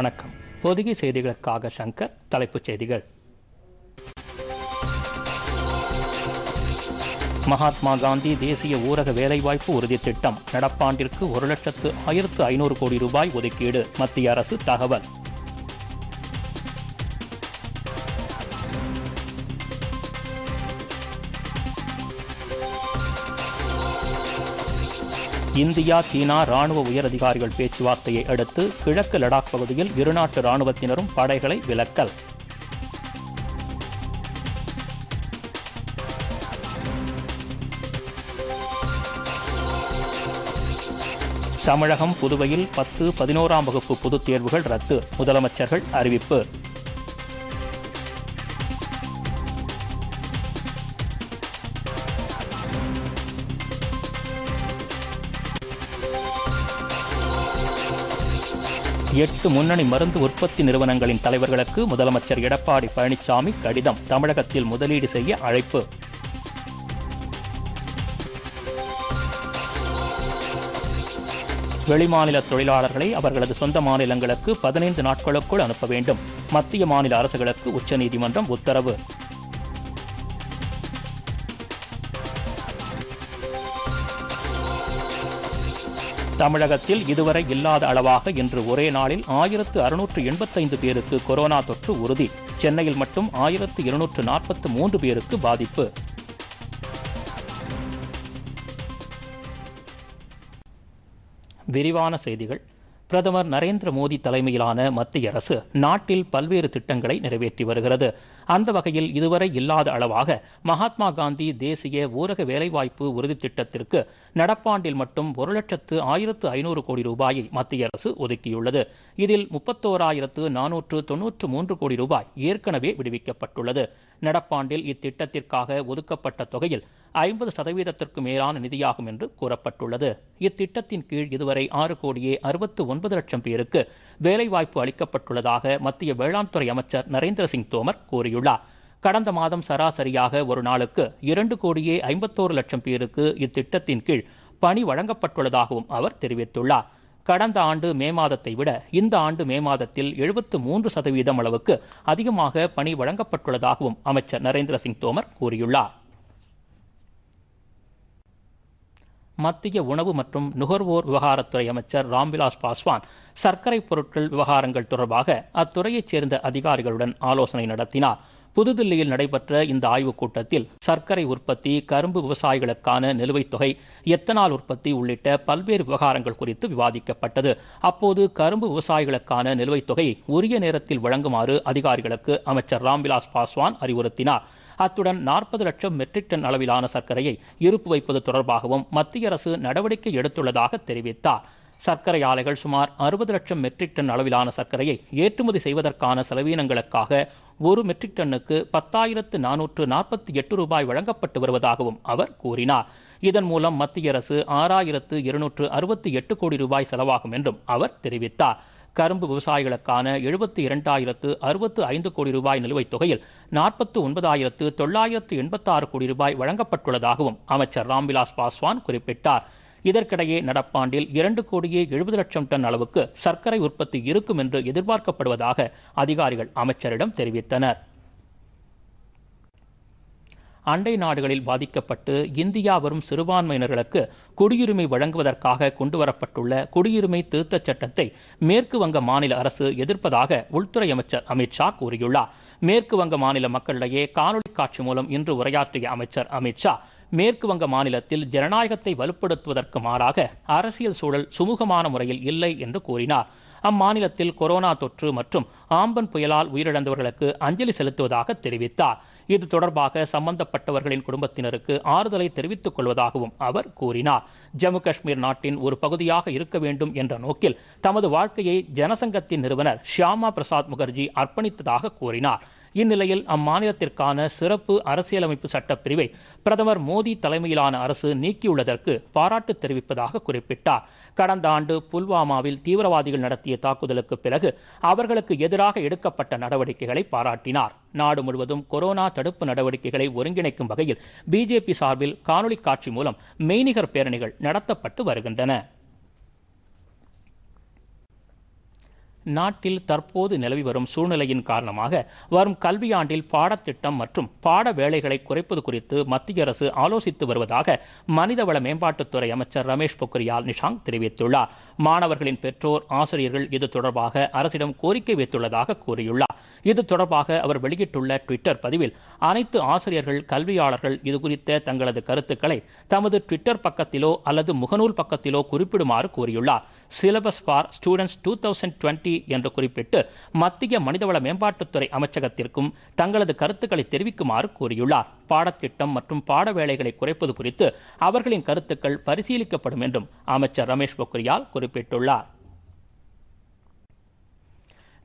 வணக்கம் பொதிகை செய்திகளுக்காக சங்கர் தலைப்புச் செய்திகள் மகாத்மா காந்தி தேசிய ஊரக வேலைவாய்ப்பு உறுதி திட்டம் நடப்பாண்டிற்கு ஒரு லட்சத்து ஆயிரத்து ஐநூறு கோடி ரூபாய் ஒதுக்கீடு மத்திய அரசு தகவல் இந்தியா சீனா ராணுவ உயரதிகாரிகள் பேச்சுவார்த்தையை அடுத்து கிழக்கு லடாக் பகுதியில் இருநாட்டு ராணுவத்தினரும் படைகளை விலக்கல் தமிழகம் புதுவையில் பத்து பதினோராம் வகுப்பு பொதுத் தேர்வுகள் ரத்து முதலமைச்சர்கள் அறிவிப்பு எட்டு முன்னணி மருந்து உற்பத்தி நிறுவனங்களின் தலைவர்களுக்கு முதலமைச்சர் எடப்பாடி பழனிசாமி கடிதம் தமிழகத்தில் முதலீடு செய்ய அழைப்பு வெளிமாநில தொழிலாளர்களை அவர்களது சொந்த மாநிலங்களுக்கு பதினைந்து நாட்களுக்குள் அனுப்ப வேண்டும் மத்திய மாநில அரசுகளுக்கு உச்சநீதிமன்றம் உத்தரவு தமிழகத்தில் இதுவரை இல்லாத அளவாக இன்று ஒரே நாளில் ஆயிரத்து அறுநூற்று எண்பத்தைந்து பேருக்கு கொரோனா தொற்று உறுதி சென்னையில் மட்டும் ஆயிரத்து இருநூற்று நாற்பத்து மூன்று பேருக்கு பாதிப்பு விரிவான செய்திகள் பிரதமர் நரேந்திர மோடி தலைமையிலான மத்திய அரசு நாட்டில் பல்வேறு திட்டங்களை நிறைவேற்றி வருகிறது அந்த வகையில் இதுவரை இல்லாத அளவாக மகாத்மா காந்தி தேசிய ஊரக வேலைவாய்ப்பு உறுதி திட்டத்திற்கு நடப்பாண்டில் மட்டும் ஒரு லட்சத்து ஆயிரத்து ஐநூறு கோடி ரூபாயை மத்திய அரசு ஒதுக்கியுள்ளது இதில் முப்பத்தோராயிரத்து நானூற்று தொன்னூற்று மூன்று கோடி ரூபாய் ஏற்கனவே விடுவிக்கப்பட்டுள்ளது நடப்பாண்டில் இத்திட்டத்திற்காக ஒதுக்கப்பட்ட தொகையில் ஐம்பது சதவீதத்திற்கு மேலான நிதியாகும் என்று கூறப்பட்டுள்ளது இத்திட்டத்தின் கீழ் இதுவரை ஆறு கோடியே அறுபத்து ஒன்பது லட்சம் பேருக்கு வேலைவாய்ப்பு அளிக்கப்பட்டுள்ளதாக மத்திய வேளாண் துறை அமைச்சர் நரேந்திர சிங் தோமர் கூறியுள்ளார் கூறியுள்ளார் கடந்த மாதம் சராசரியாக ஒரு நாளுக்கு இரண்டு கோடியே ஐம்பத்தோரு லட்சம் பேருக்கு இத்திட்டத்தின் கீழ் பணி வழங்கப்பட்டுள்ளதாகவும் அவர் தெரிவித்துள்ளார் கடந்த ஆண்டு மே மாதத்தை விட இந்த ஆண்டு மே மாதத்தில் எழுபத்து மூன்று சதவீதம் அளவுக்கு அதிகமாக பணி வழங்கப்பட்டுள்ளதாகவும் அமைச்சர் நரேந்திர சிங் தோமர் கூறியுள்ளார் மத்திய உணவு மற்றும் நுகர்வோர் விவகாரத்துறை அமைச்சர் ராம்விலாஸ் பாஸ்வான் சர்க்கரை பொருட்கள் விவகாரங்கள் தொடர்பாக அத்துறையைச் சேர்ந்த அதிகாரிகளுடன் ஆலோசனை நடத்தினார் புதுதில்லியில் நடைபெற்ற இந்த ஆய்வுக் கூட்டத்தில் சர்க்கரை உற்பத்தி கரும்பு விவசாயிகளுக்கான நிலுவைத் தொகை எத்தனால் உற்பத்தி உள்ளிட்ட பல்வேறு விவகாரங்கள் குறித்து விவாதிக்கப்பட்டது அப்போது கரும்பு விவசாயிகளுக்கான நிலுவைத் தொகை உரிய நேரத்தில் வழங்குமாறு அதிகாரிகளுக்கு அமைச்சர் ராம்விலாஸ் பாஸ்வான் அறிவுறுத்தினார் அத்துடன் நாற்பது லட்சம் மெட்ரிக் டன் அளவிலான சர்க்கரையை இருப்பு வைப்பது தொடர்பாகவும் மத்திய அரசு நடவடிக்கை எடுத்துள்ளதாக தெரிவித்தார் சர்க்கரை ஆலைகள் சுமார் அறுபது லட்சம் மெட்ரிக் டன் அளவிலான சர்க்கரையை ஏற்றுமதி செய்வதற்கான செலவீனங்களுக்காக ஒரு மெட்ரிக் டன்னுக்கு பத்தாயிரத்து நானூற்று நாற்பத்தி எட்டு ரூபாய் வழங்கப்பட்டு வருவதாகவும் அவர் கூறினார் இதன் மூலம் மத்திய அரசு ஆறாயிரத்து இருநூற்று அறுபத்தி எட்டு கோடி ரூபாய் செலவாகும் என்றும் அவர் தெரிவித்தார் கரும்பு விவசாயிகளுக்கான எழுபத்தி இரண்டாயிரத்து அறுபத்து ஐந்து கோடி ரூபாய் நிலுவைத் தொகையில் நாற்பத்து ஒன்பதாயிரத்து தொள்ளாயிரத்து எண்பத்தாறு கோடி ரூபாய் வழங்கப்பட்டுள்ளதாகவும் அமைச்சர் ராம்விலாஸ் பாஸ்வான் குறிப்பிட்டார் இதற்கிடையே நடப்பாண்டில் இரண்டு கோடியே எழுபது லட்சம் டன் அளவுக்கு சர்க்கரை உற்பத்தி இருக்கும் என்று எதிர்பார்க்கப்படுவதாக அதிகாரிகள் அமைச்சரிடம் தெரிவித்தனர் அண்டை நாடுகளில் பாதிக்கப்பட்டு இந்தியா வரும் சிறுபான்மையினர்களுக்கு குடியுரிமை வழங்குவதற்காக கொண்டுவரப்பட்டுள்ள குடியுரிமை திருத்தச் சட்டத்தை மேற்கு வங்க மாநில அரசு எதிர்ப்பதாக உள்துறை அமைச்சர் அமித்ஷா கூறியுள்ளார் மேற்கு வங்க மாநில மக்களிடையே காணொலி காட்சி மூலம் இன்று உரையாற்றிய அமைச்சர் அமித்ஷா மேற்கு வங்க மாநிலத்தில் ஜனநாயகத்தை வலுப்படுத்துவதற்கு மாறாக அரசியல் சூழல் சுமூகமான முறையில் இல்லை என்று கூறினார் அம்மாநிலத்தில் கொரோனா தொற்று மற்றும் ஆம்பன் புயலால் உயிரிழந்தவர்களுக்கு அஞ்சலி செலுத்துவதாக தெரிவித்தார் இது தொடர்பாக சம்பந்தப்பட்டவர்களின் குடும்பத்தினருக்கு ஆறுதலை தெரிவித்துக் கொள்வதாகவும் அவர் கூறினார் ஜம்மு காஷ்மீர் நாட்டின் ஒரு பகுதியாக இருக்க வேண்டும் என்ற நோக்கில் தமது வாழ்க்கையை ஜனசங்கத்தின் நிறுவனர் ஷியாமா பிரசாத் முகர்ஜி அர்ப்பணித்ததாக கூறினார் இந்நிலையில் அம்மாநிலத்திற்கான சிறப்பு அரசியலமைப்பு சட்டப்பிரிவை பிரதமர் மோடி தலைமையிலான அரசு நீக்கியுள்ளதற்கு பாராட்டு தெரிவிப்பதாக குறிப்பிட்டார் கடந்த ஆண்டு புல்வாமாவில் தீவிரவாதிகள் நடத்திய தாக்குதலுக்கு பிறகு அவர்களுக்கு எதிராக எடுக்கப்பட்ட நடவடிக்கைகளை பாராட்டினார் நாடு முழுவதும் கொரோனா தடுப்பு நடவடிக்கைகளை ஒருங்கிணைக்கும் வகையில் பிஜேபி சார்பில் காணொலி காட்சி மூலம் மெய்நிகர் பேரணிகள் நடத்தப்பட்டு வருகின்றன நாட்டில் தற்போது நிலவி வரும் சூழ்நிலையின் காரணமாக வரும் கல்வியாண்டில் பாடத்திட்டம் மற்றும் பாட வேலைகளை குறைப்பது குறித்து மத்திய அரசு ஆலோசித்து வருவதாக மனிதவள மேம்பாட்டுத்துறை அமைச்சர் ரமேஷ் பொக்ரியால் நிஷாங் தெரிவித்துள்ளார் மாணவர்களின் பெற்றோர் ஆசிரியர்கள் இது தொடர்பாக அரசிடம் கோரிக்கை வைத்துள்ளதாக கூறியுள்ளார் இது தொடர்பாக அவர் வெளியிட்டுள்ள ட்விட்டர் பதிவில் அனைத்து ஆசிரியர்கள் கல்வியாளர்கள் இதுகுறித்த தங்களது கருத்துக்களை தமது ட்விட்டர் பக்கத்திலோ அல்லது முகநூல் பக்கத்திலோ குறிப்பிடுமாறு கூறியுள்ளார் syllabus for students two thousand twenty என்று குறிப்பிட்டு மத்திய மனிதவள மேம்பாட்டுத்துறை அமைச்சகத்திற்கும் தங்களது கருத்துக்களை தெரிவிக்குமாறு கூறியுள்ளார் பாடத்திட்டம் மற்றும் பாட வேலைகளை குறைப்பது குறித்து அவர்களின் கருத்துக்கள் பரிசீலிக்கப்படும் என்றும் அமைச்சர் ரமேஷ் பொக்ரியால் குறிப்பிட்டுள்ளார்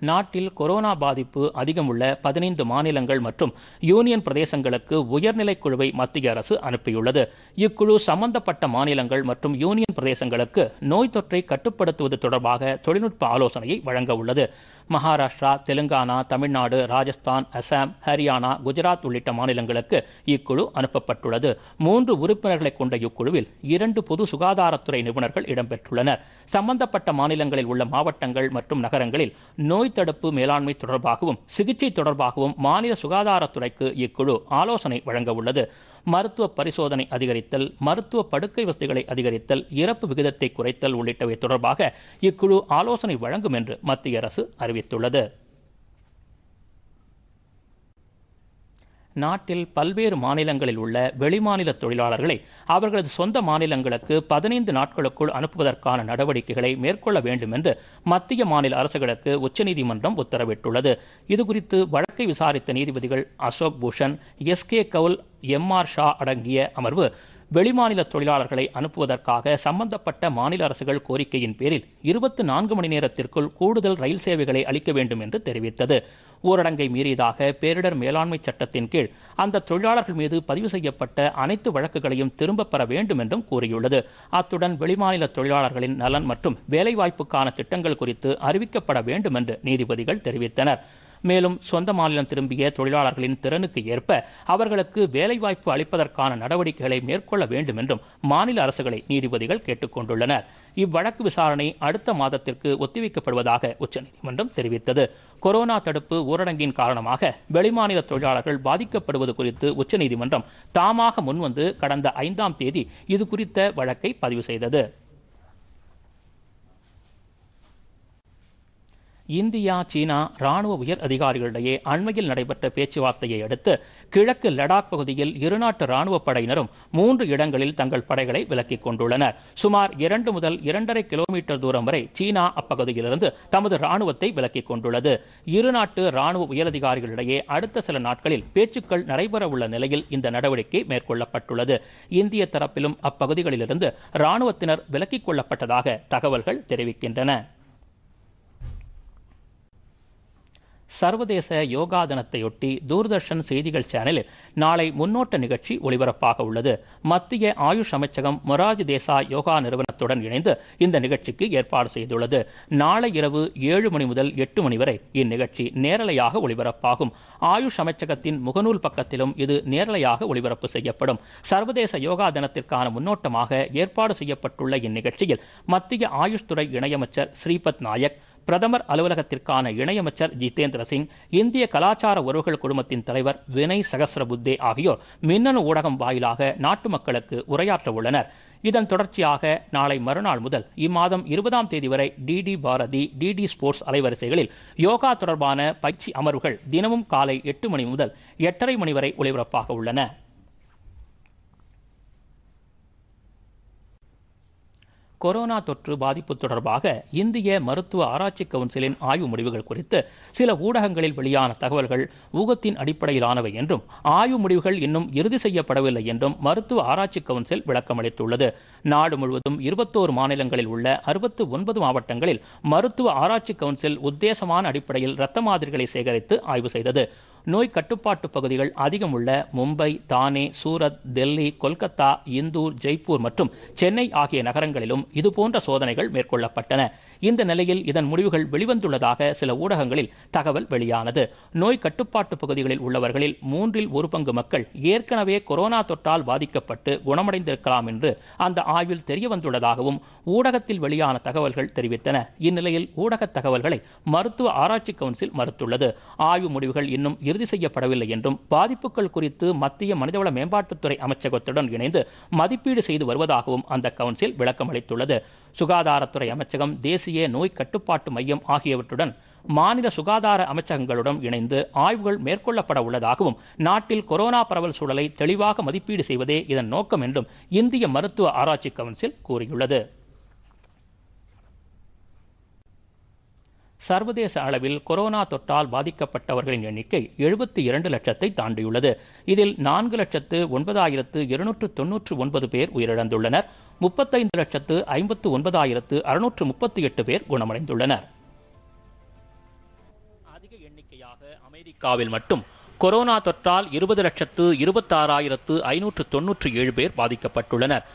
நாட்டில் கொரோனா பாதிப்பு அதிகம் உள்ள பதினைந்து மாநிலங்கள் மற்றும் யூனியன் பிரதேசங்களுக்கு உயர்நிலை குழுவை மத்திய அரசு அனுப்பியுள்ளது இக்குழு சம்பந்தப்பட்ட மாநிலங்கள் மற்றும் யூனியன் பிரதேசங்களுக்கு நோய் தொற்றை கட்டுப்படுத்துவது தொடர்பாக தொழில்நுட்ப ஆலோசனையை வழங்க உள்ளது மகாராஷ்டிரா தெலுங்கானா தமிழ்நாடு ராஜஸ்தான் அசாம் ஹரியானா குஜராத் உள்ளிட்ட மாநிலங்களுக்கு இக்குழு அனுப்பப்பட்டுள்ளது மூன்று உறுப்பினர்களை கொண்ட இக்குழுவில் இரண்டு பொது சுகாதாரத்துறை நிபுணர்கள் இடம்பெற்றுள்ளனர் சம்பந்தப்பட்ட மாநிலங்களில் உள்ள மாவட்டங்கள் மற்றும் நகரங்களில் நோய் தடுப்பு மேலாண்மை தொடர்பாகவும் சிகிச்சை தொடர்பாகவும் மாநில சுகாதாரத்துறைக்கு இக்குழு ஆலோசனை வழங்க உள்ளது மருத்துவ பரிசோதனை அதிகரித்தல் மருத்துவ படுக்கை வசதிகளை அதிகரித்தல் இறப்பு விகிதத்தை குறைத்தல் உள்ளிட்டவை தொடர்பாக இக்குழு ஆலோசனை வழங்கும் என்று மத்திய அரசு அறிவித்துள்ளது நாட்டில் பல்வேறு மாநிலங்களில் உள்ள வெளிமாநில தொழிலாளர்களை அவர்களது சொந்த மாநிலங்களுக்கு பதினைந்து நாட்களுக்குள் அனுப்புவதற்கான நடவடிக்கைகளை மேற்கொள்ள வேண்டும் என்று மத்திய மாநில அரசுகளுக்கு உச்சநீதிமன்றம் உத்தரவிட்டுள்ளது இதுகுறித்து வழக்கை விசாரித்த நீதிபதிகள் Ashok Bhushan S K Kaul M R Shah அடங்கிய அமர்வு வெளிமாநில தொழிலாளர்களை அனுப்புவதற்காக சம்பந்தப்பட்ட மாநில அரசுகள் கோரிக்கையின் பேரில் இருபத்தி நான்கு மணி நேரத்திற்குள் கூடுதல் ரயில் சேவைகளை அளிக்க வேண்டும் என்று தெரிவித்தது ஊரடங்கை மீறியதாக பேரிடர் மேலாண்மை சட்டத்தின் கீழ் அந்த தொழிலாளர்கள் மீது பதிவு செய்யப்பட்ட அனைத்து வழக்குகளையும் திரும்பப் பெற வேண்டும் என்றும் கூறியுள்ளது அத்துடன் வெளிமாநில தொழிலாளர்களின் நலன் மற்றும் வேலைவாய்ப்புக்கான திட்டங்கள் குறித்து அறிவிக்கப்பட வேண்டும் என்று நீதிபதிகள் தெரிவித்தனர் மேலும் சொந்த மாநிலம் திரும்பிய தொழிலாளர்களின் திறனுக்கு ஏற்ப அவர்களுக்கு வேலைவாய்ப்பு அளிப்பதற்கான நடவடிக்கைகளை மேற்கொள்ள வேண்டும் என்றும் மாநில அரசுகளை நீதிபதிகள் கேட்டுக்கொண்டுள்ளனர் இவ்வழக்கு விசாரணை அடுத்த மாதத்திற்கு ஒத்திவைக்கப்படுவதாக உச்சநீதிமன்றம் தெரிவித்தது கொரோனா தடுப்பு ஊரடங்கின் காரணமாக வெளிமாநில தொழிலாளர்கள் பாதிக்கப்படுவது குறித்து உச்சநீதிமன்றம் தாமாக முன்வந்து கடந்த ஐந்தாம் தேதி இது குறித்த வழக்கை பதிவு செய்தது இந்தியா சீனா ராணுவ உயர் அதிகாரிகளிடையே அண்மையில் நடைபெற்ற பேச்சுவார்த்தையை அடுத்து கிழக்கு லடாக் பகுதியில் இருநாட்டு ராணுவப் படையினரும் மூன்று இடங்களில் தங்கள் படைகளை விலக்கிக் கொண்டுள்ளனர் சுமார் இரண்டு முதல் இரண்டரை கிலோமீட்டர் தூரம் வரை சீனா அப்பகுதியிலிருந்து தமது ராணுவத்தை விலக்கிக் கொண்டுள்ளது இருநாட்டு ராணுவ உயரதிகாரிகளிடையே அடுத்த சில நாட்களில் பேச்சுக்கள் நடைபெறவுள்ள நிலையில் இந்த நடவடிக்கை மேற்கொள்ளப்பட்டுள்ளது இந்திய தரப்பிலும் அப்பகுதிகளிலிருந்து ராணுவத்தினர் விலக்கிக் கொள்ளப்பட்டதாக தகவல்கள் தெரிவிக்கின்றன சர்வதேச யோகா தினத்தையொட்டி தூர்தர்ஷன் செய்திகள் சேனலில் நாளை முன்னோட்ட நிகழ்ச்சி ஒளிபரப்பாக உள்ளது மத்திய ஆயுஷ் அமைச்சகம் மொராஜி தேசா யோகா நிறுவனத்துடன் இணைந்து இந்த நிகழ்ச்சிக்கு ஏற்பாடு செய்துள்ளது நாளை இரவு ஏழு மணி முதல் எட்டு மணி வரை இந்நிகழ்ச்சி நேரலையாக ஒளிபரப்பாகும் ஆயுஷ் அமைச்சகத்தின் முகநூல் பக்கத்திலும் இது நேரலையாக ஒளிபரப்பு செய்யப்படும் சர்வதேச யோகா தினத்திற்கான முன்னோட்டமாக ஏற்பாடு செய்யப்பட்டுள்ள இந்நிகழ்ச்சியில் மத்திய ஆயுஷ் துறை இணையமைச்சர் ஸ்ரீபத் நாயக் பிரதமர் அலுவலகத்திற்கான இணையமைச்சர் ஜிதேந்திர சிங் இந்திய கலாச்சார உறவுகள் குழுமத்தின் தலைவர் வினய் புத்தே ஆகியோர் மின்னணு ஊடகம் வாயிலாக நாட்டு மக்களுக்கு உரையாற்ற உள்ளனர் இதன் தொடர்ச்சியாக நாளை மறுநாள் முதல் இம்மாதம் இருபதாம் தேதி வரை டிடி பாரதி டிடி ஸ்போர்ட்ஸ் அலைவரிசைகளில் யோகா தொடர்பான பயிற்சி அமர்வுகள் தினமும் காலை எட்டு மணி முதல் எட்டரை மணி வரை ஒளிபரப்பாக உள்ளன கொரோனா தொற்று பாதிப்பு தொடர்பாக இந்திய மருத்துவ ஆராய்ச்சி கவுன்சிலின் ஆய்வு முடிவுகள் குறித்து சில ஊடகங்களில் வெளியான தகவல்கள் ஊகத்தின் அடிப்படையிலானவை என்றும் ஆய்வு முடிவுகள் இன்னும் இறுதி செய்யப்படவில்லை என்றும் மருத்துவ ஆராய்ச்சி கவுன்சில் விளக்கமளித்துள்ளது நாடு முழுவதும் இருபத்தோரு மாநிலங்களில் உள்ள அறுபத்து ஒன்பது மாவட்டங்களில் மருத்துவ ஆராய்ச்சி கவுன்சில் உத்தேசமான அடிப்படையில் இரத்த மாதிரிகளை சேகரித்து ஆய்வு செய்தது நோய் கட்டுப்பாட்டு பகுதிகள் அதிகம் உள்ள மும்பை தானே சூரத் டெல்லி கொல்கத்தா இந்தூர் ஜெய்ப்பூர் மற்றும் சென்னை ஆகிய நகரங்களிலும் இதுபோன்ற சோதனைகள் மேற்கொள்ளப்பட்டன இந்த நிலையில் இதன் முடிவுகள் வெளிவந்துள்ளதாக சில ஊடகங்களில் தகவல் வெளியானது நோய் கட்டுப்பாட்டு பகுதிகளில் உள்ளவர்களில் மூன்றில் ஒரு பங்கு மக்கள் ஏற்கனவே கொரோனா தொற்றால் பாதிக்கப்பட்டு குணமடைந்திருக்கலாம் என்று அந்த ஆய்வில் தெரிய வந்துள்ளதாகவும் ஊடகத்தில் வெளியான தகவல்கள் தெரிவித்தன இந்நிலையில் ஊடக தகவல்களை மருத்துவ ஆராய்ச்சி கவுன்சில் மறுத்துள்ளது ஆய்வு முடிவுகள் இன்னும் இறுதி செய்யப்படவில்லை என்றும் பாதிப்புகள் குறித்து மத்திய மனிதவள மேம்பாட்டுத்துறை அமைச்சகத்துடன் இணைந்து மதிப்பீடு செய்து வருவதாகவும் அந்த கவுன்சில் விளக்கம் அளித்துள்ளது சுகாதாரத்துறை அமைச்சகம் தேசிய நோய் கட்டுப்பாட்டு மையம் ஆகியவற்றுடன் மாநில சுகாதார அமைச்சகங்களுடன் இணைந்து ஆய்வுகள் மேற்கொள்ளப்பட உள்ளதாகவும் நாட்டில் கொரோனா பரவல் சூழலை தெளிவாக மதிப்பீடு செய்வதே இதன் நோக்கம் என்றும் இந்திய மருத்துவ ஆராய்ச்சி கவுன்சில் கூறியுள்ளது சர்வதேச அளவில் கொரோனா தொற்றால் பாதிக்கப்பட்டவர்களின் எண்ணிக்கை எழுபத்தி இரண்டு லட்சத்தை தாண்டியுள்ளது இதில் நான்கு லட்சத்து ஒன்பதாயிரத்து இருநூற்று தொன்னூற்று ஒன்பது பேர் உயிரிழந்துள்ளனர் முப்பத்தைந்து லட்சத்து ஐம்பத்து ஒன்பதாயிரத்து அறுநூற்று முப்பத்தி எட்டு பேர் குணமடைந்துள்ளனர் அதிக எண்ணிக்கையாக அமெரிக்காவில் மட்டும் கொரோனா தொற்றால் இருபது லட்சத்து இருபத்தாறாயிரத்து ஐநூற்று தொன்னூற்று ஏழு பேர் பாதிக்கப்பட்டுள்ளனர்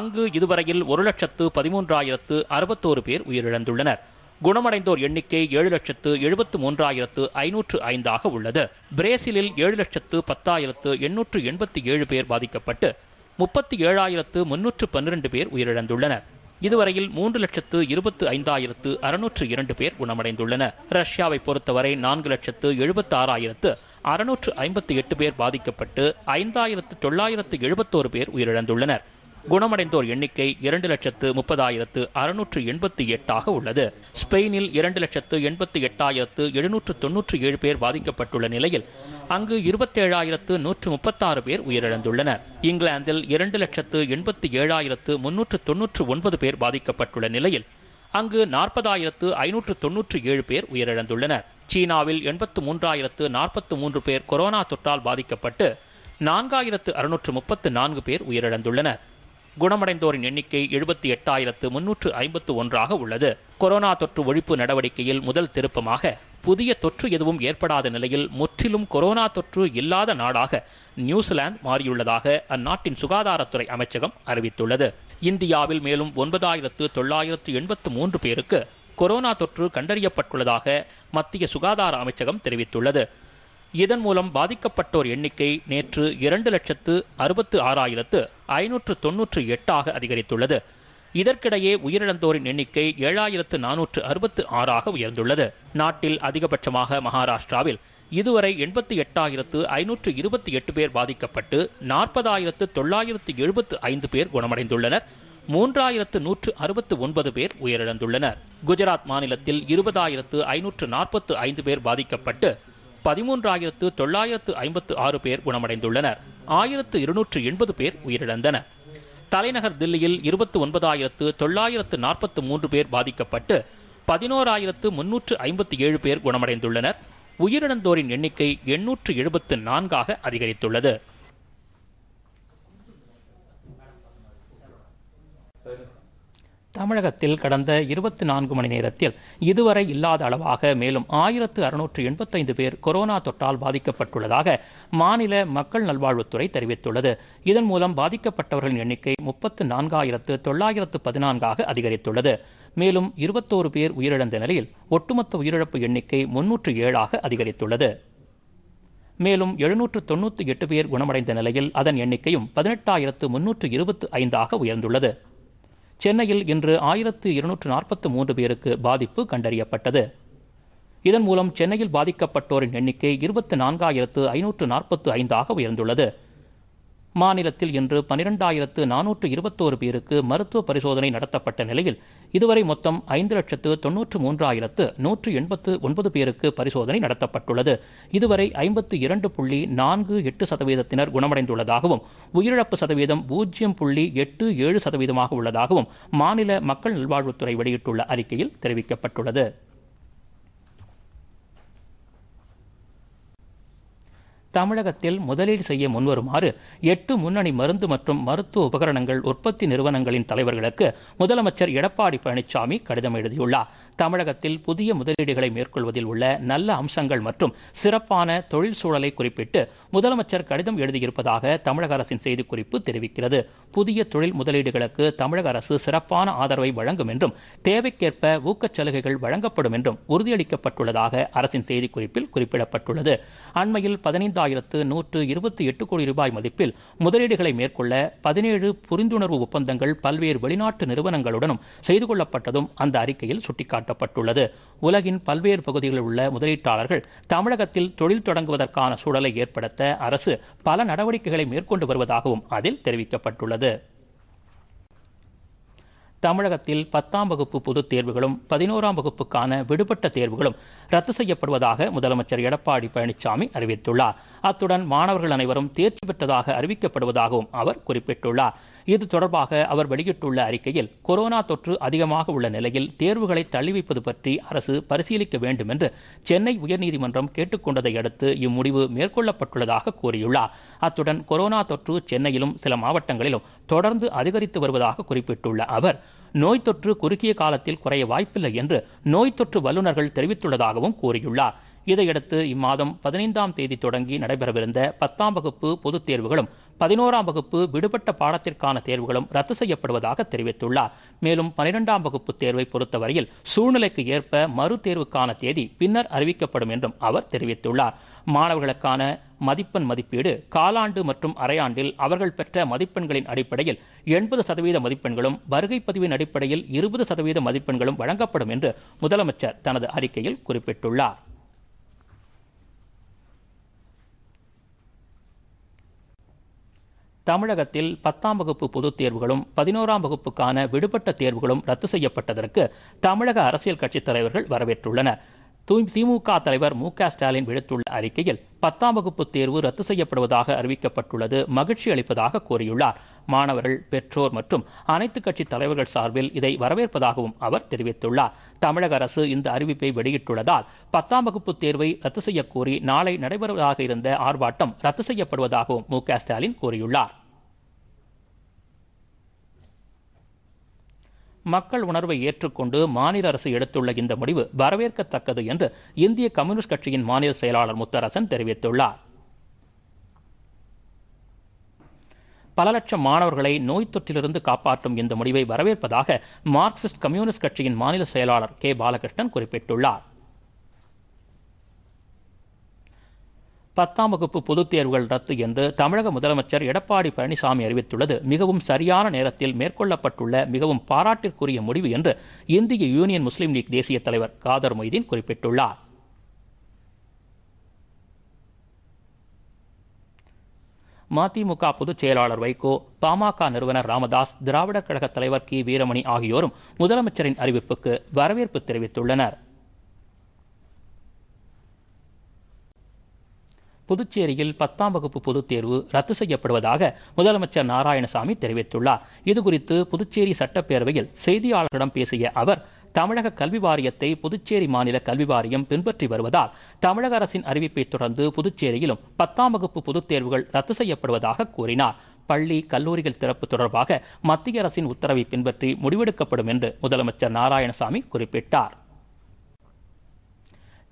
அங்கு இதுவரையில் ஒரு லட்சத்து பதிமூன்றாயிரத்து அறுபத்தோரு பேர் உயிரிழந்துள்ளனர் குணமடைந்தோர் எண்ணிக்கை ஏழு லட்சத்து எழுபத்து மூன்றாயிரத்து ஐநூற்று ஐந்தாக உள்ளது பிரேசிலில் ஏழு லட்சத்து பத்தாயிரத்து எண்ணூற்று எண்பத்தி ஏழு பேர் பாதிக்கப்பட்டு முப்பத்தி ஏழாயிரத்து முன்னூற்று பன்னிரண்டு பேர் உயிரிழந்துள்ளனர் இதுவரையில் மூன்று லட்சத்து இருபத்து ஐந்தாயிரத்து அறுநூற்று இரண்டு பேர் குணமடைந்துள்ளனர் ரஷ்யாவை பொறுத்தவரை நான்கு லட்சத்து எழுபத்தி ஆறாயிரத்து அறுநூற்று ஐம்பத்தி எட்டு பேர் பாதிக்கப்பட்டு ஐந்தாயிரத்து தொள்ளாயிரத்து எழுபத்தோரு பேர் உயிரிழந்துள்ளனர் குணமடைந்தோர் எண்ணிக்கை இரண்டு லட்சத்து முப்பதாயிரத்து அறுநூற்று எண்பத்தி எட்டாக உள்ளது ஸ்பெயினில் இரண்டு லட்சத்து எண்பத்தி எட்டாயிரத்து எழுநூற்று தொன்னூற்று ஏழு பேர் பாதிக்கப்பட்டுள்ள நிலையில் அங்கு இருபத்தேழாயிரத்து நூற்று முப்பத்தாறு பேர் உயிரிழந்துள்ளனர் இங்கிலாந்தில் இரண்டு லட்சத்து எண்பத்தி ஏழாயிரத்து முன்னூற்று தொன்னூற்று ஒன்பது பேர் பாதிக்கப்பட்டுள்ள நிலையில் அங்கு நாற்பதாயிரத்து ஐநூற்று தொன்னூற்று ஏழு பேர் உயிரிழந்துள்ளனர் சீனாவில் எண்பத்து மூன்றாயிரத்து நாற்பத்து மூன்று பேர் கொரோனா தொற்றால் பாதிக்கப்பட்டு நான்காயிரத்து அறுநூற்று முப்பத்து நான்கு பேர் உயிரிழந்துள்ளனர் குணமடைந்தோரின் எண்ணிக்கை எழுபத்தி எட்டாயிரத்து முன்னூற்று ஐம்பத்து ஒன்றாக உள்ளது கொரோனா தொற்று ஒழிப்பு நடவடிக்கையில் முதல் திருப்பமாக புதிய தொற்று எதுவும் ஏற்படாத நிலையில் முற்றிலும் கொரோனா தொற்று இல்லாத நாடாக நியூசிலாந்து மாறியுள்ளதாக அந்நாட்டின் சுகாதாரத்துறை அமைச்சகம் அறிவித்துள்ளது இந்தியாவில் மேலும் ஒன்பதாயிரத்து தொள்ளாயிரத்து எண்பத்து மூன்று பேருக்கு கொரோனா தொற்று கண்டறியப்பட்டுள்ளதாக மத்திய சுகாதார அமைச்சகம் தெரிவித்துள்ளது இதன் மூலம் பாதிக்கப்பட்டோர் எண்ணிக்கை நேற்று இரண்டு லட்சத்து அறுபத்து ஆறாயிரத்து ஐநூற்று தொன்னூற்று எட்டாக அதிகரித்துள்ளது இதற்கிடையே உயிரிழந்தோரின் எண்ணிக்கை ஏழாயிரத்து நானூற்று அறுபத்து ஆறாக உயர்ந்துள்ளது நாட்டில் அதிகபட்சமாக மகாராஷ்டிராவில் இதுவரை எண்பத்தி எட்டாயிரத்து ஐநூற்று இருபத்தி எட்டு பேர் பாதிக்கப்பட்டு நாற்பதாயிரத்து தொள்ளாயிரத்து எழுபத்து ஐந்து பேர் குணமடைந்துள்ளனர் மூன்றாயிரத்து நூற்று அறுபத்து ஒன்பது பேர் உயிரிழந்துள்ளனர் குஜராத் மாநிலத்தில் இருபதாயிரத்து ஐநூற்று நாற்பத்து ஐந்து பேர் பாதிக்கப்பட்டு பதிமூன்றாயிரத்து தொள்ளாயிரத்து ஐம்பத்து ஆறு பேர் குணமடைந்துள்ளனர் ஆயிரத்து இருநூற்று எண்பது பேர் உயிரிழந்தனர் தலைநகர் தில்லியில் இருபத்து ஒன்பதாயிரத்து தொள்ளாயிரத்து நாற்பத்து மூன்று பேர் பாதிக்கப்பட்டு பதினோராயிரத்து முன்னூற்று ஐம்பத்தி ஏழு பேர் குணமடைந்துள்ளனர் உயிரிழந்தோரின் எண்ணிக்கை எண்ணூற்று எழுபத்து நான்காக அதிகரித்துள்ளது தமிழகத்தில் கடந்த இருபத்தி நான்கு மணி நேரத்தில் இதுவரை இல்லாத அளவாக மேலும் ஆயிரத்து அறுநூற்று எண்பத்தைந்து பேர் கொரோனா தொற்றால் பாதிக்கப்பட்டுள்ளதாக மாநில மக்கள் நல்வாழ்வுத்துறை தெரிவித்துள்ளது இதன் மூலம் பாதிக்கப்பட்டவர்களின் எண்ணிக்கை முப்பத்து நான்காயிரத்து தொள்ளாயிரத்து பதினான்காக அதிகரித்துள்ளது மேலும் இருபத்தோரு பேர் உயிரிழந்த நிலையில் ஒட்டுமொத்த உயிரிழப்பு எண்ணிக்கை முன்னூற்று ஏழாக அதிகரித்துள்ளது மேலும் எழுநூற்று தொன்னூற்றி எட்டு பேர் குணமடைந்த நிலையில் அதன் எண்ணிக்கையும் பதினெட்டாயிரத்து முன்னூற்று இருபத்து ஐந்தாக உயர்ந்துள்ளது சென்னையில் இன்று ஆயிரத்து இருநூற்று நாற்பத்து மூன்று பேருக்கு பாதிப்பு கண்டறியப்பட்டது இதன் மூலம் சென்னையில் பாதிக்கப்பட்டோரின் எண்ணிக்கை இருபத்தி நான்காயிரத்து ஐநூற்று நாற்பத்து ஐந்தாக உயர்ந்துள்ளது மாநிலத்தில் இன்று பனிரெண்டாயிரத்து நானூற்று இருபத்தோரு பேருக்கு மருத்துவ பரிசோதனை நடத்தப்பட்ட நிலையில் இதுவரை மொத்தம் ஐந்து லட்சத்து தொன்னூற்று மூன்றாயிரத்து நூற்று எண்பத்து ஒன்பது பேருக்கு பரிசோதனை நடத்தப்பட்டுள்ளது இதுவரை ஐம்பத்து இரண்டு புள்ளி நான்கு எட்டு சதவீதத்தினர் குணமடைந்துள்ளதாகவும் உயிரிழப்பு சதவீதம் பூஜ்ஜியம் புள்ளி எட்டு ஏழு சதவீதமாக உள்ளதாகவும் மாநில மக்கள் நல்வாழ்வுத்துறை வெளியிட்டுள்ள அறிக்கையில் தெரிவிக்கப்பட்டுள்ளது தமிழகத்தில் முதலீடு செய்ய முன்வருமாறு எட்டு முன்னணி மருந்து மற்றும் மருத்துவ உபகரணங்கள் உற்பத்தி நிறுவனங்களின் தலைவர்களுக்கு முதலமைச்சர் எடப்பாடி பழனிசாமி கடிதம் எழுதியுள்ளார் தமிழகத்தில் புதிய முதலீடுகளை மேற்கொள்வதில் உள்ள நல்ல அம்சங்கள் மற்றும் சிறப்பான தொழில் சூழலை குறிப்பிட்டு முதலமைச்சர் கடிதம் எழுதியிருப்பதாக தமிழக அரசின் செய்திக்குறிப்பு தெரிவிக்கிறது புதிய தொழில் முதலீடுகளுக்கு தமிழக அரசு சிறப்பான ஆதரவை வழங்கும் என்றும் தேவைக்கேற்ப ஊக்கச் சலுகைகள் வழங்கப்படும் என்றும் உறுதியளிக்கப்பட்டுள்ளதாக அரசின் செய்திக்குறிப்பில் குறிப்பிடப்பட்டுள்ளது அண்மையில் பதினைந்து ஆயிரத்து நூற்று இருபத்தி எட்டு கோடி ரூபாய் மதிப்பில் முதலீடுகளை மேற்கொள்ள பதினேழு புரிந்துணர்வு ஒப்பந்தங்கள் பல்வேறு வெளிநாட்டு நிறுவனங்களுடனும் செய்து கொள்ளப்பட்டதும் அந்த அறிக்கையில் சுட்டிக்காட்டப்பட்டுள்ளது உலகின் பல்வேறு பகுதிகளில் உள்ள முதலீட்டாளர்கள் தமிழகத்தில் தொழில் தொடங்குவதற்கான சூழலை ஏற்படுத்த அரசு பல நடவடிக்கைகளை மேற்கொண்டு வருவதாகவும் அதில் தெரிவிக்கப்பட்டுள்ளது தமிழகத்தில் பத்தாம் வகுப்பு பொதுத் தேர்வுகளும் பதினோராம் வகுப்புக்கான விடுபட்ட தேர்வுகளும் ரத்து செய்யப்படுவதாக முதலமைச்சர் எடப்பாடி பழனிசாமி அறிவித்துள்ளார் அத்துடன் மாணவர்கள் அனைவரும் தேர்ச்சி பெற்றதாக அறிவிக்கப்படுவதாகவும் அவர் குறிப்பிட்டுள்ளார் இது தொடர்பாக அவர் வெளியிட்டுள்ள அறிக்கையில் கொரோனா தொற்று அதிகமாக உள்ள நிலையில் தேர்வுகளை வைப்பது பற்றி அரசு பரிசீலிக்க வேண்டும் என்று சென்னை உயர்நீதிமன்றம் கேட்டுக்கொண்டதை அடுத்து இம்முடிவு மேற்கொள்ளப்பட்டுள்ளதாக கூறியுள்ளார் அத்துடன் கொரோனா தொற்று சென்னையிலும் சில மாவட்டங்களிலும் தொடர்ந்து அதிகரித்து வருவதாக குறிப்பிட்டுள்ள அவர் நோய் தொற்று குறுகிய காலத்தில் குறைய வாய்ப்பில்லை என்று நோய் தொற்று வல்லுநர்கள் தெரிவித்துள்ளதாகவும் கூறியுள்ளார் இதையடுத்து இம்மாதம் பதினைந்தாம் தேதி தொடங்கி நடைபெறவிருந்த பத்தாம் வகுப்பு பொதுத் தேர்வுகளும் பதினோராம் வகுப்பு விடுபட்ட பாடத்திற்கான தேர்வுகளும் ரத்து செய்யப்படுவதாக தெரிவித்துள்ளார் மேலும் பனிரெண்டாம் வகுப்பு தேர்வை பொறுத்தவரையில் சூழ்நிலைக்கு ஏற்ப மறு தேர்வுக்கான தேதி பின்னர் அறிவிக்கப்படும் என்றும் அவர் தெரிவித்துள்ளார் மாணவர்களுக்கான மதிப்பெண் மதிப்பீடு காலாண்டு மற்றும் அரையாண்டில் அவர்கள் பெற்ற மதிப்பெண்களின் அடிப்படையில் எண்பது சதவீத மதிப்பெண்களும் வருகை பதிவின் அடிப்படையில் இருபது சதவீத மதிப்பெண்களும் வழங்கப்படும் என்று முதலமைச்சர் தனது அறிக்கையில் குறிப்பிட்டுள்ளார் தமிழகத்தில் பத்தாம் வகுப்பு பொதுத் தேர்வுகளும் பதினோராம் வகுப்புக்கான விடுபட்ட தேர்வுகளும் ரத்து செய்யப்பட்டதற்கு தமிழக அரசியல் கட்சித் தலைவர்கள் வரவேற்றுள்ளனர் திமுக தலைவர் மு க ஸ்டாலின் விடுத்துள்ள அறிக்கையில் பத்தாம் வகுப்பு தேர்வு ரத்து செய்யப்படுவதாக அறிவிக்கப்பட்டுள்ளது மகிழ்ச்சி அளிப்பதாக கூறியுள்ளார் மாணவர்கள் பெற்றோர் மற்றும் அனைத்து கட்சி தலைவர்கள் சார்பில் இதை வரவேற்பதாகவும் அவர் தெரிவித்துள்ளார் தமிழக அரசு இந்த அறிவிப்பை வெளியிட்டுள்ளதால் பத்தாம் வகுப்பு தேர்வை ரத்து செய்யக்கோரி நாளை நடைபெறுவதாக இருந்த ஆர்ப்பாட்டம் ரத்து செய்யப்படுவதாகவும் மு ஸ்டாலின் கூறியுள்ளார் மக்கள் உணர்வை ஏற்றுக்கொண்டு மாநில அரசு எடுத்துள்ள இந்த முடிவு வரவேற்கத்தக்கது என்று இந்திய கம்யூனிஸ்ட் கட்சியின் மாநில செயலாளர் முத்தரசன் தெரிவித்துள்ளார் பல லட்சம் மாணவர்களை நோய் தொற்றிலிருந்து காப்பாற்றும் இந்த முடிவை வரவேற்பதாக மார்க்சிஸ்ட் கம்யூனிஸ்ட் கட்சியின் மாநில செயலாளர் கே பாலகிருஷ்ணன் குறிப்பிட்டுள்ளார் பத்தாம் வகுப்பு பொதுத் தேர்வுகள் ரத்து என்று தமிழக முதலமைச்சர் எடப்பாடி பழனிசாமி அறிவித்துள்ளது மிகவும் சரியான நேரத்தில் மேற்கொள்ளப்பட்டுள்ள மிகவும் பாராட்டிற்குரிய முடிவு என்று இந்திய யூனியன் முஸ்லீம் லீக் தேசிய தலைவர் காதர் மொய்தீன் குறிப்பிட்டுள்ளார் மதிமுக பொதுச் செயலாளர் வைகோ பாமக நிறுவனர் ராமதாஸ் திராவிடர் கழக தலைவர் கி வீரமணி ஆகியோரும் முதலமைச்சரின் அறிவிப்புக்கு வரவேற்பு தெரிவித்துள்ளனர் புதுச்சேரியில் பத்தாம் வகுப்பு பொதுத் தேர்வு ரத்து செய்யப்படுவதாக முதலமைச்சர் நாராயணசாமி தெரிவித்துள்ளார் இதுகுறித்து புதுச்சேரி சட்டப்பேரவையில் செய்தியாளர்களிடம் பேசிய அவர் தமிழக கல்வி வாரியத்தை புதுச்சேரி மாநில கல்வி வாரியம் பின்பற்றி வருவதால் தமிழக அரசின் அறிவிப்பை தொடர்ந்து புதுச்சேரியிலும் பத்தாம் வகுப்பு பொதுத் தேர்வுகள் ரத்து செய்யப்படுவதாக கூறினார் பள்ளி கல்லூரிகள் திறப்பு தொடர்பாக மத்திய அரசின் உத்தரவை பின்பற்றி முடிவெடுக்கப்படும் என்று முதலமைச்சர் நாராயணசாமி குறிப்பிட்டார்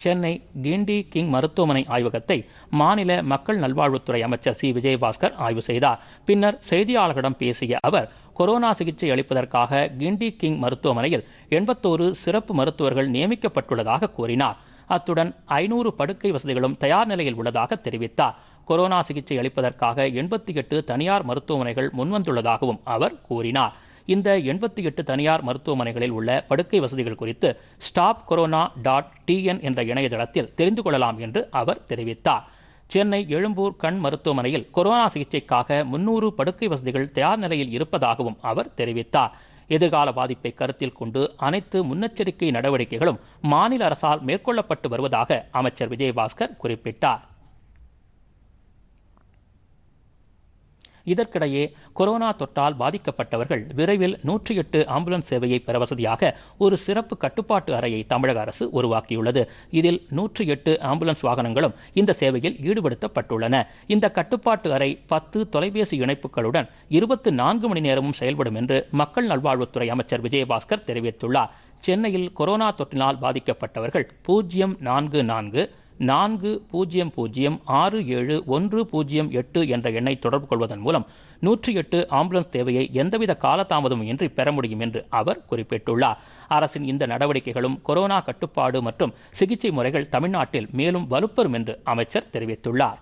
சென்னை கிண்டி கிங் மருத்துவமனை ஆய்வகத்தை மாநில மக்கள் நல்வாழ்வுத்துறை அமைச்சர் சி விஜயபாஸ்கர் ஆய்வு செய்தார் பின்னர் செய்தியாளர்களிடம் பேசிய அவர் கொரோனா சிகிச்சை அளிப்பதற்காக கிண்டி கிங் மருத்துவமனையில் எண்பத்தோரு சிறப்பு மருத்துவர்கள் நியமிக்கப்பட்டுள்ளதாக கூறினார் அத்துடன் ஐநூறு படுக்கை வசதிகளும் தயார் நிலையில் உள்ளதாக தெரிவித்தார் கொரோனா சிகிச்சை அளிப்பதற்காக எண்பத்தி எட்டு தனியார் மருத்துவமனைகள் முன்வந்துள்ளதாகவும் அவர் கூறினார் இந்த எண்பத்தி எட்டு தனியார் மருத்துவமனைகளில் உள்ள படுக்கை வசதிகள் குறித்து ஸ்டாப் கொரோனா டாட் டிஎன் என்ற இணையதளத்தில் தெரிந்து கொள்ளலாம் என்று அவர் தெரிவித்தார் சென்னை எழும்பூர் கண் மருத்துவமனையில் கொரோனா சிகிச்சைக்காக முன்னூறு படுக்கை வசதிகள் தயார் நிலையில் இருப்பதாகவும் அவர் தெரிவித்தார் எதிர்கால பாதிப்பை கருத்தில் கொண்டு அனைத்து முன்னெச்சரிக்கை நடவடிக்கைகளும் மாநில அரசால் மேற்கொள்ளப்பட்டு வருவதாக அமைச்சர் விஜயபாஸ்கர் குறிப்பிட்டார் இதற்கிடையே கொரோனா தொற்றால் பாதிக்கப்பட்டவர்கள் விரைவில் நூற்றி எட்டு ஆம்புலன்ஸ் சேவையை பெற வசதியாக ஒரு சிறப்பு கட்டுப்பாட்டு அறையை தமிழக அரசு உருவாக்கியுள்ளது இதில் நூற்றி எட்டு ஆம்புலன்ஸ் வாகனங்களும் இந்த சேவையில் ஈடுபடுத்தப்பட்டுள்ளன இந்த கட்டுப்பாட்டு அறை பத்து தொலைபேசி இணைப்புகளுடன் இருபத்தி நான்கு மணி நேரமும் செயல்படும் என்று மக்கள் நல்வாழ்வுத்துறை அமைச்சர் விஜயபாஸ்கர் தெரிவித்துள்ளார் சென்னையில் கொரோனா தொற்றினால் பாதிக்கப்பட்டவர்கள் பூஜ்ஜியம் நான்கு நான்கு நான்கு பூஜ்ஜியம் பூஜ்ஜியம் ஆறு ஏழு ஒன்று பூஜ்ஜியம் எட்டு என்ற எண்ணை தொடர்பு கொள்வதன் மூலம் நூற்றி எட்டு ஆம்புலன்ஸ் தேவையை எந்தவித காலதாமதமும் இன்றி பெற முடியும் என்று அவர் குறிப்பிட்டுள்ளார் அரசின் இந்த நடவடிக்கைகளும் கொரோனா கட்டுப்பாடு மற்றும் சிகிச்சை முறைகள் தமிழ்நாட்டில் மேலும் வலுப்பெறும் என்று அமைச்சர் தெரிவித்துள்ளார்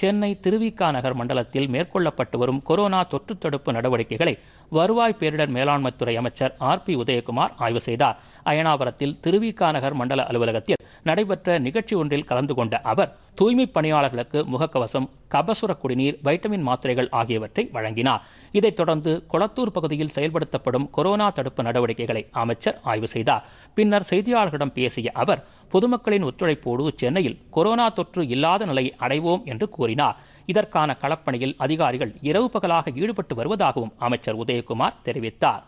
சென்னை திருவிக்கா நகர் மண்டலத்தில் மேற்கொள்ளப்பட்டு வரும் கொரோனா தொற்று தடுப்பு நடவடிக்கைகளை வருவாய் பேரிடர் மேலாண்மைத்துறை அமைச்சர் ஆர் பி உதயகுமார் ஆய்வு செய்தார் அயனாபுரத்தில் திருவிக நகர் மண்டல அலுவலகத்தில் நடைபெற்ற நிகழ்ச்சி ஒன்றில் கலந்து கொண்ட அவர் தூய்மை பணியாளர்களுக்கு முகக்கவசம் கபசுர குடிநீர் வைட்டமின் மாத்திரைகள் ஆகியவற்றை வழங்கினார் இதைத் தொடர்ந்து கொளத்தூர் பகுதியில் செயல்படுத்தப்படும் கொரோனா தடுப்பு நடவடிக்கைகளை அமைச்சர் ஆய்வு செய்தார் பின்னர் செய்தியாளர்களிடம் பேசிய அவர் பொதுமக்களின் ஒத்துழைப்போடு சென்னையில் கொரோனா தொற்று இல்லாத நிலையை அடைவோம் என்று கூறினார் இதற்கான களப்பணியில் அதிகாரிகள் இரவு பகலாக ஈடுபட்டு வருவதாகவும் அமைச்சர் உதயகுமார் தெரிவித்தார்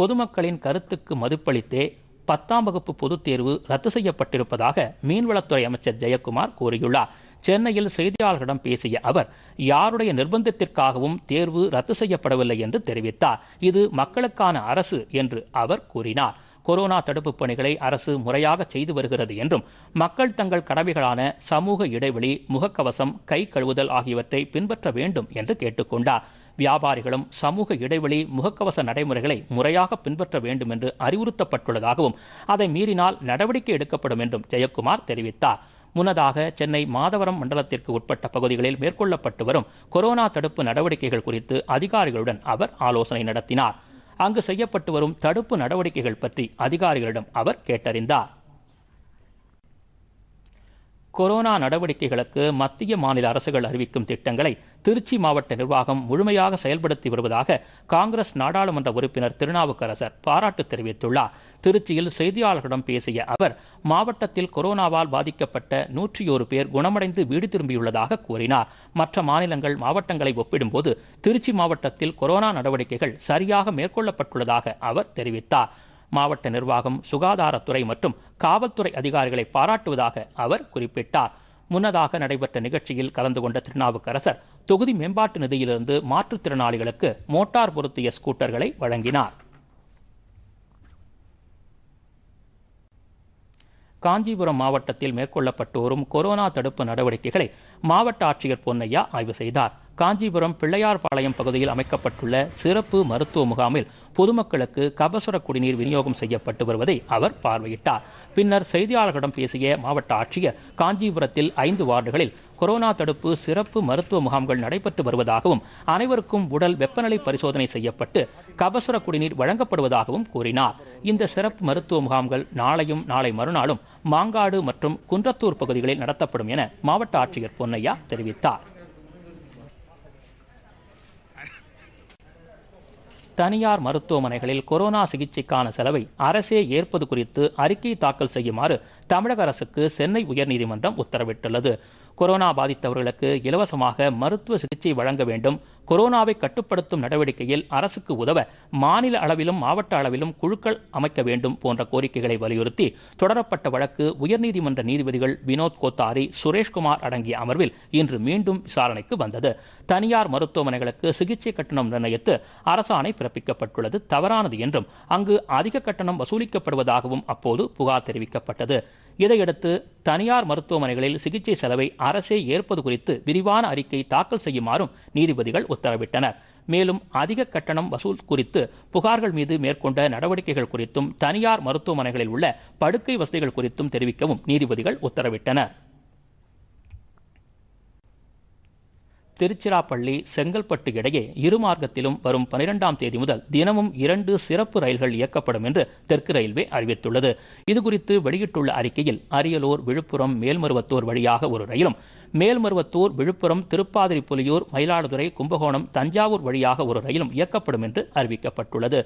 பொதுமக்களின் கருத்துக்கு மதிப்பளித்தே பத்தாம் வகுப்பு பொதுத் தேர்வு ரத்து செய்யப்பட்டிருப்பதாக மீன்வளத்துறை அமைச்சர் ஜெயக்குமார் கூறியுள்ளார் சென்னையில் செய்தியாளர்களிடம் பேசிய அவர் யாருடைய நிர்பந்தத்திற்காகவும் தேர்வு ரத்து செய்யப்படவில்லை என்று தெரிவித்தார் இது மக்களுக்கான அரசு என்று அவர் கூறினார் கொரோனா தடுப்புப் பணிகளை அரசு முறையாக செய்து வருகிறது என்றும் மக்கள் தங்கள் கடமைகளான சமூக இடைவெளி முகக்கவசம் கை கழுவுதல் ஆகியவற்றை பின்பற்ற வேண்டும் என்று கேட்டுக்கொண்டார் வியாபாரிகளும் சமூக இடைவெளி முகக்கவச நடைமுறைகளை முறையாக பின்பற்ற வேண்டும் என்று அறிவுறுத்தப்பட்டுள்ளதாகவும் அதை மீறினால் நடவடிக்கை எடுக்கப்படும் என்றும் ஜெயக்குமார் தெரிவித்தார் முன்னதாக சென்னை மாதவரம் மண்டலத்திற்கு உட்பட்ட பகுதிகளில் மேற்கொள்ளப்பட்டு வரும் கொரோனா தடுப்பு நடவடிக்கைகள் குறித்து அதிகாரிகளுடன் அவர் ஆலோசனை நடத்தினார் அங்கு செய்யப்பட்டு வரும் தடுப்பு நடவடிக்கைகள் பற்றி அதிகாரிகளிடம் அவர் கேட்டறிந்தார் கொரோனா நடவடிக்கைகளுக்கு மத்திய மாநில அரசுகள் அறிவிக்கும் திட்டங்களை திருச்சி மாவட்ட நிர்வாகம் முழுமையாக செயல்படுத்தி வருவதாக காங்கிரஸ் நாடாளுமன்ற உறுப்பினர் திருநாவுக்கரசர் பாராட்டு தெரிவித்துள்ளார் திருச்சியில் செய்தியாளர்களிடம் பேசிய அவர் மாவட்டத்தில் கொரோனாவால் பாதிக்கப்பட்ட நூற்றியோரு பேர் குணமடைந்து வீடு திரும்பியுள்ளதாக கூறினார் மற்ற மாநிலங்கள் மாவட்டங்களை ஒப்பிடும்போது திருச்சி மாவட்டத்தில் கொரோனா நடவடிக்கைகள் சரியாக மேற்கொள்ளப்பட்டுள்ளதாக அவர் தெரிவித்தார் மாவட்ட நிர்வாகம் சுகாதாரத்துறை மற்றும் காவல்துறை அதிகாரிகளை பாராட்டுவதாக அவர் குறிப்பிட்டார் முன்னதாக நடைபெற்ற நிகழ்ச்சியில் கலந்து கொண்ட திருநாவுக்கரசர் தொகுதி மேம்பாட்டு நிதியிலிருந்து மாற்றுத்திறனாளிகளுக்கு மோட்டார் பொருத்திய ஸ்கூட்டர்களை வழங்கினார் காஞ்சிபுரம் மாவட்டத்தில் மேற்கொள்ளப்பட்டு வரும் கொரோனா தடுப்பு நடவடிக்கைகளை மாவட்ட ஆட்சியர் பொன்னையா ஆய்வு செய்தார் காஞ்சிபுரம் பிள்ளையார்பாளையம் பகுதியில் அமைக்கப்பட்டுள்ள சிறப்பு மருத்துவ முகாமில் பொதுமக்களுக்கு கபசுர குடிநீர் விநியோகம் செய்யப்பட்டு வருவதை அவர் பார்வையிட்டார் பின்னர் செய்தியாளர்களிடம் பேசிய மாவட்ட ஆட்சியர் காஞ்சிபுரத்தில் ஐந்து வார்டுகளில் கொரோனா தடுப்பு சிறப்பு மருத்துவ முகாம்கள் நடைபெற்று வருவதாகவும் அனைவருக்கும் உடல் வெப்பநிலை பரிசோதனை செய்யப்பட்டு கபசுர குடிநீர் வழங்கப்படுவதாகவும் கூறினார் இந்த சிறப்பு மருத்துவ முகாம்கள் நாளையும் நாளை மறுநாளும் மாங்காடு மற்றும் குன்றத்தூர் பகுதிகளில் நடத்தப்படும் என மாவட்ட ஆட்சியர் பொன்னையா தெரிவித்தார் தனியார் மருத்துவமனைகளில் கொரோனா சிகிச்சைக்கான செலவை அரசே ஏற்பது குறித்து அறிக்கை தாக்கல் செய்யுமாறு தமிழக அரசுக்கு சென்னை உயர்நீதிமன்றம் உத்தரவிட்டுள்ளது கொரோனா பாதித்தவர்களுக்கு இலவசமாக மருத்துவ சிகிச்சை வழங்க வேண்டும் கொரோனாவை கட்டுப்படுத்தும் நடவடிக்கையில் அரசுக்கு உதவ மாநில அளவிலும் மாவட்ட அளவிலும் குழுக்கள் அமைக்க வேண்டும் போன்ற கோரிக்கைகளை வலியுறுத்தி தொடரப்பட்ட வழக்கு உயர்நீதிமன்ற நீதிபதிகள் வினோத் கோத்தாரி சுரேஷ்குமார் அடங்கிய அமர்வில் இன்று மீண்டும் விசாரணைக்கு வந்தது தனியார் மருத்துவமனைகளுக்கு சிகிச்சை கட்டணம் நிர்ணயித்து அரசாணை பிறப்பிக்கப்பட்டுள்ளது தவறானது என்றும் அங்கு அதிக கட்டணம் வசூலிக்கப்படுவதாகவும் அப்போது புகார் தெரிவிக்கப்பட்டது இதையடுத்து தனியார் மருத்துவமனைகளில் சிகிச்சை செலவை அரசே ஏற்பது குறித்து விரிவான அறிக்கை தாக்கல் செய்யுமாறும் நீதிபதிகள் உத்தரவிட்டனர் மேலும் அதிக கட்டணம் வசூல் குறித்து புகார்கள் மீது மேற்கொண்ட நடவடிக்கைகள் குறித்தும் தனியார் மருத்துவமனைகளில் உள்ள படுக்கை வசதிகள் குறித்தும் தெரிவிக்கவும் நீதிபதிகள் உத்தரவிட்டனர் திருச்சிராப்பள்ளி செங்கல்பட்டு இடையே இருமார்க்கத்திலும் வரும் பனிரெண்டாம் தேதி முதல் தினமும் இரண்டு சிறப்பு ரயில்கள் இயக்கப்படும் என்று தெற்கு ரயில்வே அறிவித்துள்ளது இதுகுறித்து வெளியிட்டுள்ள அறிக்கையில் அரியலூர் விழுப்புரம் மேல்மருவத்தூர் வழியாக ஒரு ரயிலும் மேல்மருவத்தூர் விழுப்புரம் திருப்பாதிரி புலியூர் மயிலாடுதுறை கும்பகோணம் தஞ்சாவூர் வழியாக ஒரு ரயிலும் இயக்கப்படும் என்று அறிவிக்கப்பட்டுள்ளது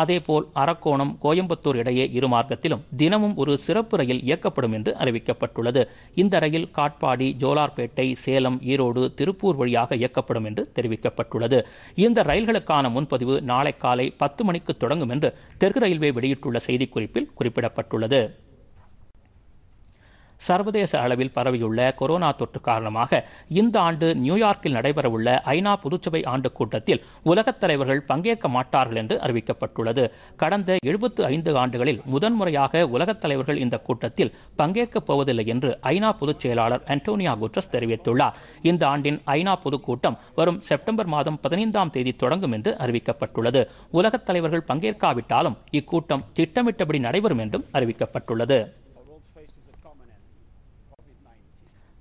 அதேபோல் அரக்கோணம் கோயம்புத்தூர் இடையே இரு மார்க்கத்திலும் தினமும் ஒரு சிறப்பு ரயில் இயக்கப்படும் என்று அறிவிக்கப்பட்டுள்ளது இந்த ரயில் காட்பாடி ஜோலார்பேட்டை சேலம் ஈரோடு திருப்பூர் வழியாக இயக்கப்படும் என்று தெரிவிக்கப்பட்டுள்ளது இந்த ரயில்களுக்கான முன்பதிவு நாளை காலை பத்து மணிக்கு தொடங்கும் என்று தெற்கு ரயில்வே வெளியிட்டுள்ள செய்திக்குறிப்பில் குறிப்பிடப்பட்டுள்ளது சர்வதேச அளவில் பரவியுள்ள கொரோனா தொற்று காரணமாக இந்த ஆண்டு நியூயார்க்கில் நடைபெறவுள்ள ஐநா பொதுச்சபை ஆண்டு கூட்டத்தில் உலகத் தலைவர்கள் பங்கேற்க மாட்டார்கள் என்று அறிவிக்கப்பட்டுள்ளது கடந்த எழுபத்து ஐந்து ஆண்டுகளில் முதன்முறையாக உலகத் தலைவர்கள் இந்த கூட்டத்தில் பங்கேற்கப் போவதில்லை என்று ஐநா பொதுச் செயலாளர் அன்டோனியா குட்ரஸ் தெரிவித்துள்ளார் இந்த ஆண்டின் ஐநா பொதுக்கூட்டம் வரும் செப்டம்பர் மாதம் பதினைந்தாம் தேதி தொடங்கும் என்று அறிவிக்கப்பட்டுள்ளது உலகத் தலைவர்கள் பங்கேற்காவிட்டாலும் இக்கூட்டம் திட்டமிட்டபடி நடைபெறும் என்றும் அறிவிக்கப்பட்டுள்ளது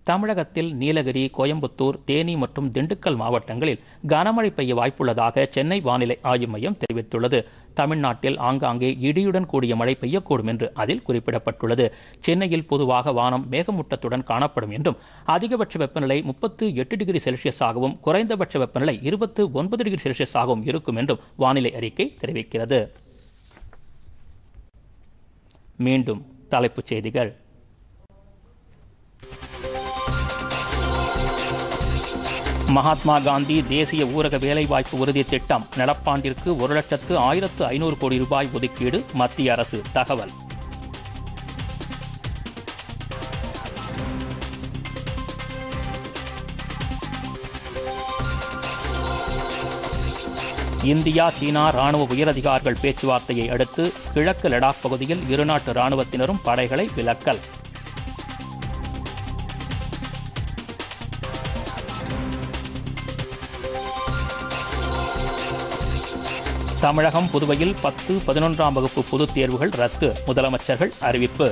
தமிழகத்தில் நீலகிரி கோயம்புத்தூர் தேனி மற்றும் திண்டுக்கல் மாவட்டங்களில் கனமழை பெய்ய வாய்ப்புள்ளதாக சென்னை வானிலை ஆய்வு மையம் தெரிவித்துள்ளது தமிழ்நாட்டில் ஆங்காங்கே இடியுடன் கூடிய மழை பெய்யக்கூடும் என்று அதில் குறிப்பிடப்பட்டுள்ளது சென்னையில் பொதுவாக வானம் மேகமூட்டத்துடன் காணப்படும் என்றும் அதிகபட்ச வெப்பநிலை முப்பத்து எட்டு டிகிரி செல்சியஸாகவும் குறைந்தபட்ச வெப்பநிலை இருபத்து ஒன்பது டிகிரி செல்சியஸாகவும் இருக்கும் என்றும் வானிலை அறிக்கை தெரிவிக்கிறது மீண்டும் தலைப்புச் செய்திகள் மகாத்மா காந்தி தேசிய ஊரக வேலைவாய்ப்பு உறுதி திட்டம் நடப்பாண்டிற்கு ஒரு லட்சத்து ஆயிரத்து ஐநூறு கோடி ரூபாய் ஒதுக்கீடு மத்திய அரசு தகவல் இந்தியா சீனா ராணுவ உயரதிகாரிகள் பேச்சுவார்த்தையை அடுத்து கிழக்கு லடாக் பகுதியில் இருநாட்டு ராணுவத்தினரும் படைகளை விலக்கல் தமிழகம் புதுவையில் பத்து பதினொன்றாம் வகுப்பு பொதுத் தேர்வுகள் ரத்து முதலமைச்சர்கள் அறிவிப்பு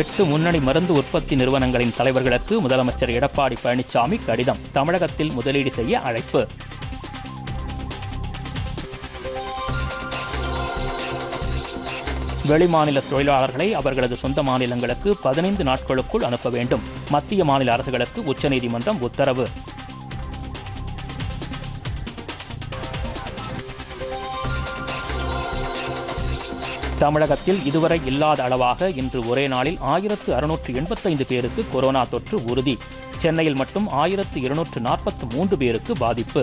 எட்டு முன்னணி மருந்து உற்பத்தி நிறுவனங்களின் தலைவர்களுக்கு முதலமைச்சர் எடப்பாடி பழனிசாமி கடிதம் தமிழகத்தில் முதலீடு செய்ய அழைப்பு வெளிமாநில தொழிலாளர்களை அவர்களது சொந்த மாநிலங்களுக்கு பதினைந்து நாட்களுக்குள் அனுப்ப வேண்டும் மத்திய மாநில அரசுகளுக்கு உச்சநீதிமன்றம் உத்தரவு தமிழகத்தில் இதுவரை இல்லாத அளவாக இன்று ஒரே நாளில் ஆயிரத்து அறுநூற்று எண்பத்தைந்து பேருக்கு கொரோனா தொற்று உறுதி சென்னையில் மட்டும் ஆயிரத்து இருநூற்று நாற்பத்து மூன்று பேருக்கு பாதிப்பு